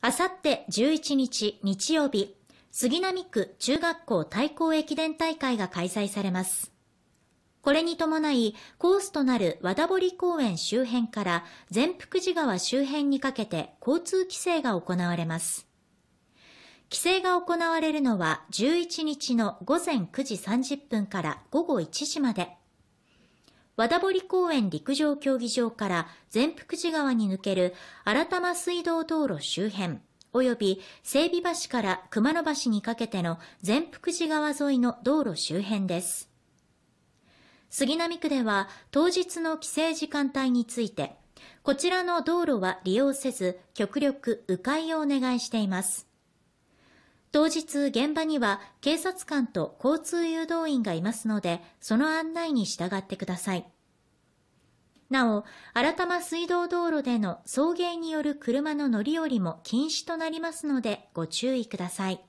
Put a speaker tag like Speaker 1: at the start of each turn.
Speaker 1: あさって11日日曜日、杉並区中学校対抗駅伝大会が開催されます。これに伴い、コースとなる和田堀公園周辺から全福寺川周辺にかけて交通規制が行われます。規制が行われるのは11日の午前9時30分から午後1時まで。和田堀公園陸上競技場から全福寺川に抜ける新玉水道道路周辺、及び整備橋から熊野橋にかけての全福寺川沿いの道路周辺です。杉並区では当日の帰省時間帯について、こちらの道路は利用せず、極力迂回をお願いしています。当日現場には警察官と交通誘導員がいますので、その案内に従ってください。なお、新玉水道道路での送迎による車の乗り降りも禁止となりますのでご注意ください。